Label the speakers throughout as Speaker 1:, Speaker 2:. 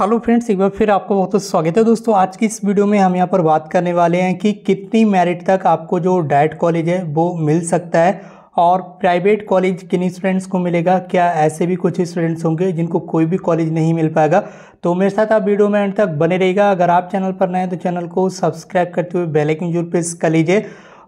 Speaker 1: hello friends एक बार फिर आपको बहुत बहुत स्वागत है दोस्तों आज की इस वीडियो में हम यहाँ पर बात करने वाले हैं कि कितनी मेरिट तक आपको जो डाइट कॉलेज है वो मिल सकता है और प्राइवेट कॉलेज किन स्टूडेंट्स को मिलेगा क्या ऐसे भी कुछ स्टूडेंट्स होंगे जिनको कोई भी कॉलेज नहीं मिल पाएगा तो मेरे साथ आप वीडियो में एंड तक बने रहेगा अगर आप चैनल पर नए हैं तो चैनल को सब्सक्राइब करते हुए बेलाइकन जरूर प्रेस कर लीजिए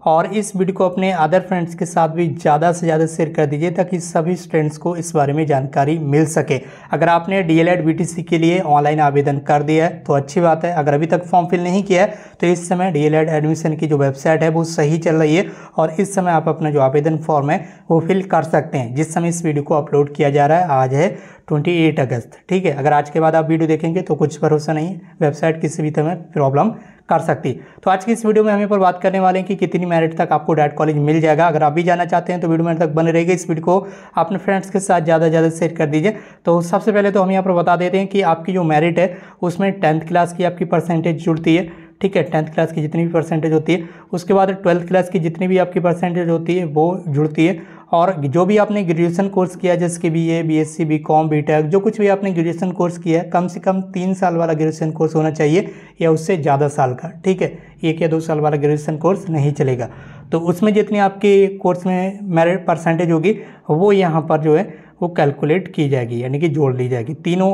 Speaker 1: और इस वीडियो को अपने अदर फ्रेंड्स के साथ भी ज़्यादा से ज़्यादा शेयर कर दीजिए ताकि सभी स्टूडेंट्स को इस बारे में जानकारी मिल सके अगर आपने डी एल e के लिए ऑनलाइन आवेदन कर दिया है तो अच्छी बात है अगर अभी तक फॉर्म फिल नहीं किया है तो इस समय डी एडमिशन e की जो वेबसाइट है वो सही चल रही है और इस समय आप अपना जो आवेदन फॉर्म है वो फिल कर सकते हैं जिस समय इस वीडियो को अपलोड किया जा रहा है आज है ट्वेंटी एट अगस्त ठीक है अगर आज के बाद आप वीडियो देखेंगे तो कुछ भरोसा नहीं है वेबसाइट किसी भी तरह प्रॉब्लम कर सकती तो आज की इस वीडियो में हम यहाँ पर बात करने वाले हैं कि कितनी मेरिट तक आपको डायट कॉलेज मिल जाएगा अगर आप भी जाना चाहते हैं तो वीडियो मेरे तक बने रहेगी इस वीडियो को अपने फ्रेंड्स के साथ ज़्यादा से ज़्यादा शेयर कर दीजिए तो सबसे पहले तो हम यहाँ पर बता देते हैं कि आपकी जो मेरिट है उसमें टेंथ क्लास की आपकी परसेंटेज जुड़ती है ठीक है टेंथ क्लास की जितनी भी परसेंटेज होती है उसके बाद ट्वेल्थ क्लास की जितनी भी आपकी परसेंटेज होती है वो जुड़ती है और जो भी आपने ग्रेजुएशन कोर्स किया जैसे B A B S C B com B tech जो कुछ भी आपने ग्रेजुएशन कोर्स किया है कम से कम तीन साल वाला ग्रेजुएशन कोर्स होना चाहिए या उससे ज़्यादा साल का ठीक है एक या दो साल वाला ग्रेजुएशन कोर्स नहीं चलेगा तो उसमें जितनी आपके कोर्स में मेरिट परसेंटेज होगी वो यहाँ पर जो है वो कैलकुलेट की जाएगी यानी कि जोड़ ली जाएगी तीनों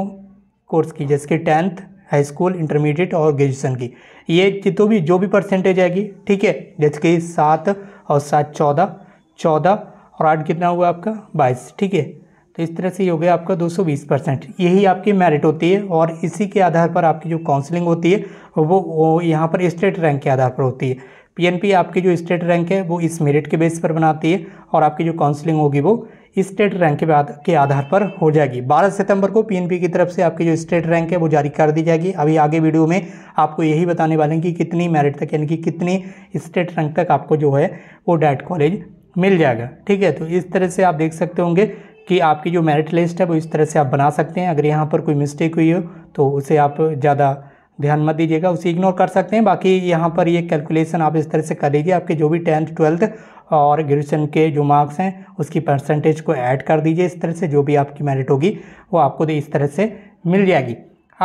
Speaker 1: कोर्स की जैसे कि टेंथ हाई स्कूल इंटरमीडिएट और ग्रेजुएशन की ये जितो भी जो भी परसेंटेज आएगी ठीक है जैसे कि सात और सात चौदह चौदह और आठ कितना हुआ आपका बाईस ठीक है तो इस तरह से ये हो गया आपका 220 परसेंट यही आपकी मेरिट होती है और इसी के आधार पर आपकी जो काउंसलिंग होती है वो, वो यहाँ पर स्टेट रैंक के आधार पर होती है पीएनपी आपकी जो स्टेट रैंक है वो इस मेरिट के बेस पर बनाती है और आपकी जो काउंसलिंग होगी वो स्टेट रैंक के आधार पर हो जाएगी 12 सितंबर को पीएनपी की तरफ से आपकी जो स्टेट रैंक है वो जारी कर दी जाएगी अभी आगे वीडियो में आपको यही बताने वाले हैं कि कितनी मेरिट तक यानी कि कितनी स्टेट रैंक तक आपको जो है वो डैट कॉलेज मिल जाएगा ठीक है तो इस तरह से आप देख सकते होंगे कि आपकी जो मेरिट लिस्ट है वो इस तरह से आप बना सकते हैं अगर यहाँ पर कोई मिस्टेक हुई हो तो उसे आप ज़्यादा ध्यान मत दीजिएगा उसे इग्नोर कर सकते हैं बाकी यहाँ पर ये कैलकुलेशन आप इस तरह से कर लीजिए आपके जो भी टेंथ ट्वेल्थ और ग्रेजुएशन के जो मार्क्स हैं उसकी परसेंटेज को ऐड कर दीजिए इस तरह से जो भी आपकी मेरिट होगी वो आपको इस तरह से मिल जाएगी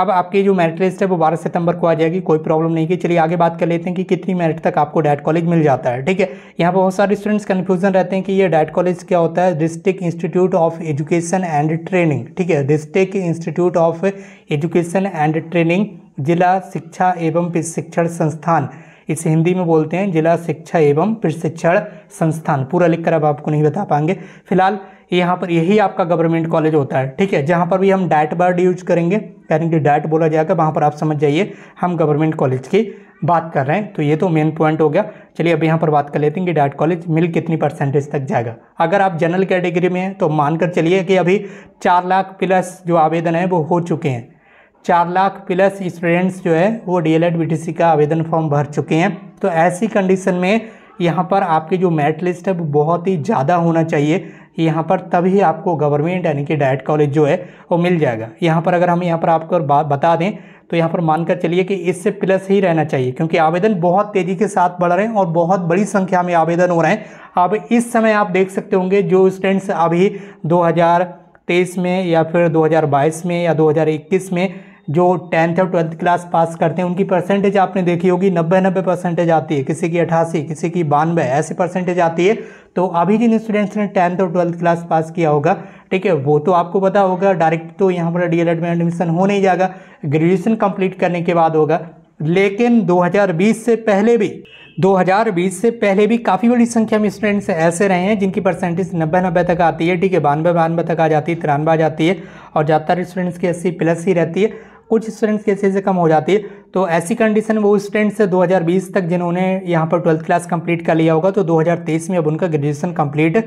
Speaker 1: अब आपकी जो मेरिट लिस्ट है वो बारह सितंबर को आ जाएगी कोई प्रॉब्लम नहीं की चलिए आगे बात कर लेते हैं कि कितनी मेरिट तक आपको डायट कॉलेज मिल जाता है ठीक है यहाँ पर बहुत सारे स्टूडेंट्स कन्फ्यूजन रहते हैं कि ये डायट कॉलेज क्या होता है district institute of education and training ठीक है district institute of education and training जिला शिक्षा एवं प्रशिक्षण संस्थान इसे हिंदी में बोलते हैं जिला शिक्षा एवं प्रशिक्षण संस्थान पूरा लिखकर अब आपको नहीं बता पाएंगे फिलहाल यहाँ पर यही आपका गवर्नमेंट कॉलेज होता है ठीक है जहाँ पर भी हम डैट वर्ड यूज करेंगे यानी कि डैट बोला जाएगा वहाँ पर आप समझ जाइए हम गवर्नमेंट कॉलेज की बात कर रहे हैं तो ये तो मेन पॉइंट हो गया चलिए अब यहाँ पर बात कर लेते हैं कि डैट कॉलेज मिल कितनी परसेंटेज तक जाएगा अगर आप जनरल कैटेगरी में हैं तो मानकर चलिए कि अभी चार लाख प्लस जो आवेदन है वो हो चुके हैं चार लाख प्लस स्टूडेंट्स जो है वो डी एल का आवेदन फॉर्म भर चुके हैं तो ऐसी कंडीशन में यहाँ पर आपके जो मेरिट लिस्ट है वो बहुत ही ज़्यादा होना चाहिए यहाँ पर तभी आपको गवर्नमेंट यानी कि डायट कॉलेज जो है वो मिल जाएगा यहाँ पर अगर हम यहाँ पर आपको बात बता दें तो यहाँ पर मानकर चलिए कि इससे प्लस ही रहना चाहिए क्योंकि आवेदन बहुत तेज़ी के साथ बढ़ रहे हैं और बहुत बड़ी संख्या में आवेदन हो रहे हैं अब इस समय आप देख सकते होंगे जो स्टूडेंट्स अभी दो में या फिर दो में या दो में जो टेंथ और ट्वेल्थ क्लास पास करते हैं उनकी परसेंटेज आपने देखी होगी नब्बे नब्बे परसेंटेज आती है किसी की अठासी किसी की बानवे ऐसी परसेंटेज आती है तो अभी जिन स्टूडेंट्स ने टेंथ और ट्वेल्थ क्लास पास किया होगा ठीक है वो तो आपको पता होगा डायरेक्ट तो यहाँ पर डी में एडमिशन हो नहीं जाएगा ग्रेजुएशन कंप्लीट करने के बाद होगा लेकिन 2020 से पहले भी 2020 से पहले भी काफ़ी बड़ी संख्या में स्टूडेंट्स ऐसे रहे हैं जिनकी परसेंटेज नब्बे नब्बे तक आती है ठीक है बानवे बानवे तक आ जाती है तिरानवे आ जाती है और ज़्यादातर स्टूडेंट्स की अस्सी प्लस ही रहती है कुछ स्टूडेंट्स की से कम हो जाती है तो ऐसी कंडीशन वो स्टूडेंट्स 2020 तक जिन्होंने यहाँ पर ट्वेल्थ क्लास कंप्लीट कर लिया होगा तो 2023 में अब उनका ग्रेजुएशन कंप्लीट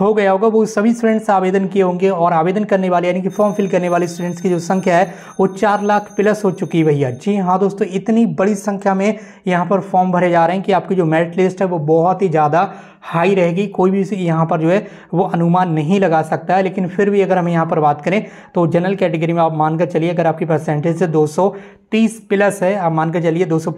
Speaker 1: हो गया होगा वो सभी स्टूडेंट्स आवेदन किए होंगे और आवेदन करने वाले यानी कि फॉर्म फिल करने वाले स्टूडेंट्स की जो संख्या है वो चार लाख प्लस हो चुकी है भैया जी हाँ दोस्तों इतनी बड़ी संख्या में यहाँ पर फॉर्म भरे जा रहे हैं कि आपकी जो मेरिट लिस्ट है वो बहुत ही ज़्यादा हाई रहेगी कोई भी यहाँ पर जो है वो अनुमान नहीं लगा सकता है लेकिन फिर भी अगर हम यहाँ पर बात करें तो जनरल कैटेगरी में आप मानकर चलिए अगर आपकी परसेंटेज दो तीस प्लस है आप मानकर चलिए दो सौ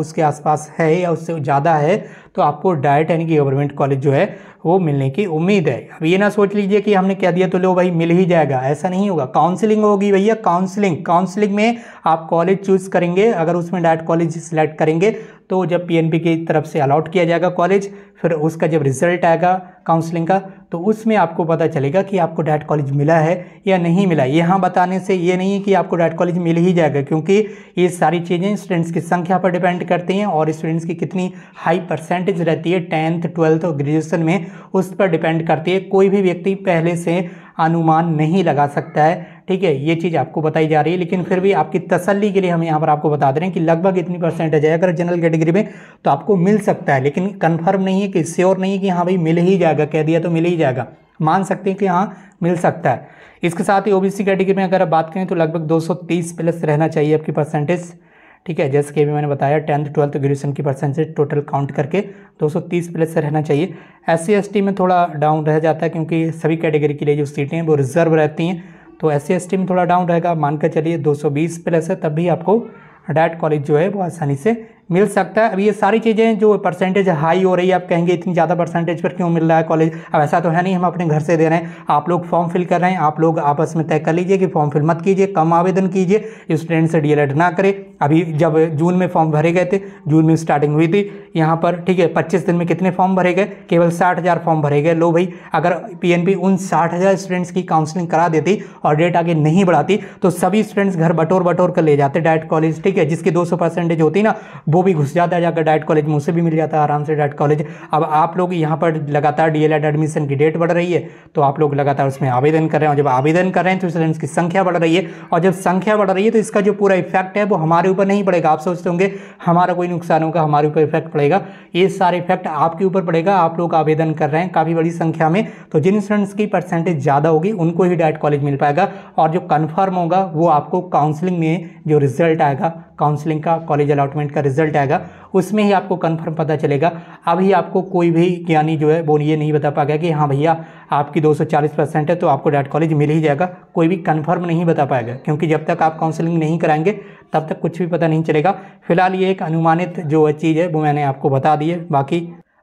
Speaker 1: उसके आसपास है या उससे ज़्यादा है तो आपको डायरेक्ट यानी कि गवर्नमेंट कॉलेज जो है वो मिलने की उम्मीद है अब ये ना सोच लीजिए कि हमने क्या दिया तो लो भाई मिल ही जाएगा ऐसा नहीं होगा काउंसलिंग होगी भैया काउंसलिंग काउंसलिंग में आप कॉलेज चूज़ करेंगे अगर उसमें डायरेक्ट कॉलेज सिलेक्ट करेंगे तो जब पीएनबी की तरफ से अलाउट किया जाएगा कॉलेज फिर उसका जब रिज़ल्ट आएगा काउंसलिंग का तो उसमें आपको पता चलेगा कि आपको डैट कॉलेज मिला है या नहीं मिला यहाँ बताने से ये नहीं है कि आपको डैट कॉलेज मिल ही जाएगा क्योंकि ये सारी चीज़ें स्टूडेंट्स की संख्या पर डिपेंड करती हैं और स्टूडेंट्स की कितनी हाई परसेंटेज रहती है टेंथ ट्वेल्थ और ग्रेजुएसन में उस पर डिपेंड करती है कोई भी व्यक्ति पहले से अनुमान नहीं लगा सकता है ठीक है ये चीज़ आपको बताई जा रही है लेकिन फिर भी आपकी तसल्ली के लिए हम यहाँ पर आपको बता दे रहे हैं कि लगभग इतनी परसेंटेज है अगर जनरल कैटेगरी में तो आपको मिल सकता है लेकिन कन्फर्म नहीं है कि श्योर नहीं है कि हाँ भाई मिल ही जाएगा कह दिया तो मिल ही जाएगा मान सकते हैं कि हाँ मिल सकता है इसके साथ ही ओबीसी कैटेगरी में अगर आप बात करें तो लगभग 230 प्लस रहना चाहिए आपकी परसेंटेज ठीक है जैसे कि अभी मैंने बताया टेंथ ट्वेल्थ ग्रेजुएशन की परसेंटेज टोटल काउंट करके 230 प्लस रहना चाहिए एस सी में थोड़ा डाउन रह जाता है क्योंकि सभी कैटेगरी के लिए जो सीटें हैं वो रिजर्व रहती हैं तो एस सी में थोड़ा डाउन रहेगा मानकर चलिए 220 प्लस है तब भी आपको डायट कॉलेज जो है वो आसानी से मिल सकता है अब ये सारी चीज़ें जो परसेंटेज हाई हो रही है आप कहेंगे इतनी ज़्यादा परसेंटेज पर क्यों मिल रहा है कॉलेज अब ऐसा तो है नहीं हम अपने घर से दे रहे हैं आप लोग फॉर्म फिल कर रहे हैं आप लोग आपस में तय कर लीजिए कि फॉर्म फिल मत कीजिए कम आवेदन कीजिए स्टूडेंट से डी ना करें अभी जब जून में फॉर्म भरे गए थे जून में स्टार्टिंग हुई थी यहाँ पर ठीक है पच्चीस दिन में कितने फॉर्म भरे गए केवल साठ हज़ार फॉर्म भरे गए लो भाई अगर पीएनबी उन साठ हज़ार स्टूडेंट्स की काउंसलिंग करा देती और डेट आगे नहीं बढ़ाती तो सभी स्टूडेंट्स घर बटोर बटोर कर ले जाते डायट कॉलेज ठीक है जिसकी दो परसेंटेज होती ना वो भी घुस जाता है जाकर डायट कॉलेज मुझसे भी मिल जाता है आराम से डायट कॉलेज अब आप लोग यहाँ पर लगातार डी एडमिशन की डेट बढ़ रही है तो आप लोग लगातार उसमें आवेदन कर रहे हैं और जब आवेदन कर रहे हैं तो स्टूडेंट्स की संख्या बढ़ रही है और जब संख्या बढ़ रही है तो इसका जो पूरा इफेक्ट है वो हमारे ऊपर नहीं पड़ेगा आप सोचते होंगे हमारा कोई नुकसान होगा हमारे ऊपर इफेक्ट पड़ेगा ये सारे इफेक्ट आपके ऊपर पड़ेगा आप लोग आवेदन कर रहे हैं काफ़ी बड़ी संख्या में तो जिन स्टूडेंट्स की परसेंटेज ज़्यादा होगी उनको ही डायरेक्ट कॉलेज मिल पाएगा और जो कन्फर्म होगा वो आपको काउंसिलिंग में जो रिजल्ट आएगा काउंसलिंग का कॉलेज अलाटमेंट का रिजल्ट आएगा उसमें ही आपको कन्फर्म पता चलेगा अभी आपको कोई भी ज्ञानी जो है वो ये नहीं बता पाएगा कि हाँ भैया आपकी 240 परसेंट है तो आपको डैट कॉलेज मिल ही जाएगा कोई भी कन्फर्म नहीं बता पाएगा क्योंकि जब तक आप काउंसलिंग नहीं कराएंगे तब तक कुछ भी पता नहीं चलेगा फिलहाल ये एक अनुमानित जो चीज़ है वो मैंने आपको बता दी है बाकी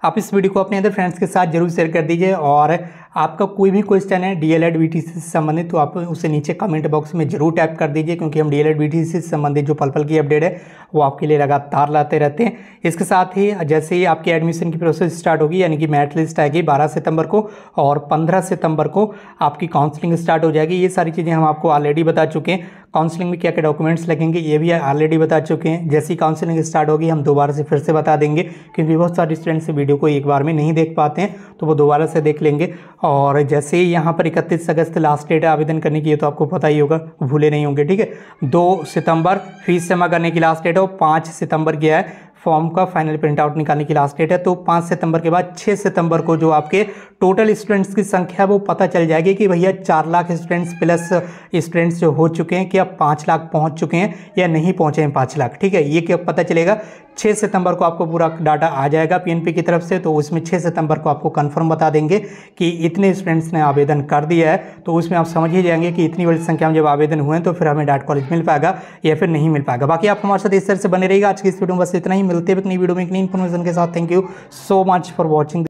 Speaker 1: आप इस वीडियो को अपने अंदर फ्रेंड्स के साथ जरूर शेयर कर दीजिए और आपका कोई भी क्वेश्चन है D El Ed B T C से संबंधित तो आप उसे नीचे कमेंट बॉक्स में जरूर टाइप कर दीजिए क्योंकि हम D El Ed B T C से संबंधित जो पल पल की अपडेट है वो आपके लिए लगातार लाते रहते हैं इसके साथ ही जैसे ही आपकी एडमिशन की प्रोसेस स्टार्ट होगी यानी कि मेरिट लिस्ट आएगी बारह सितंबर को और पंद्रह सितंबर को आपकी काउंसलिंग स्टार्ट हो जाएगी ये सारी चीज़ें हम आपको ऑलरेडी बता चुके हैं काउंसलिंग में क्या क्या डॉक्यूमेंट्स लगेंगे ये भी ऑलरेडी बता चुके हैं जैसे ही काउंसलिंग स्टार्ट होगी हम दोबारा से फिर से बता देंगे क्योंकि बहुत सारे स्टूडेंट्स वीडियो को एक बार में नहीं देख पाते हैं तो वो दोबारा से देख लेंगे और जैसे ही यहाँ पर इकतीस अगस्त लास्ट डेट है आवेदन करने की है तो आपको पता ही होगा भूले नहीं होंगे ठीक है दो सितंबर फीस जमा करने की लास्ट डेट है और पाँच सितंबर गया है फॉर्म का फाइनल प्रिंट आउट निकालने की लास्ट डेट है तो पाँच सितंबर के बाद छः सितंबर को जो आपके टोटल स्टूडेंट्स की संख्या है वो पता चल जाएगी कि भैया चार लाख स्टूडेंट्स प्लस स्टूडेंट्स जो हो चुके हैं क्या पाँच लाख पहुंच चुके हैं या नहीं पहुंचे हैं पाँच लाख ठीक है ये क्या पता चलेगा 6 सितंबर को आपको पूरा डाटा आ जाएगा पीएनपी की तरफ से तो उसमें 6 सितंबर को आपको कंफर्म बता देंगे कि इतने स्टूडेंट्स ने आवेदन कर दिया है तो उसमें आप समझ ही जाएंगे कि इतनी बड़ी संख्या में जब आवेदन हुए तो फिर हमें डाट कॉलेज मिल पाएगा या फिर नहीं मिल पाएगा बाकी आप हमारे साथ इस तरह से बने रहेगा आज की इस वीडियो में बस इतना ही मिलते हैं एक नई वीडियो में एक नई इन्फॉर्मेशन के साथ thank you so much for watching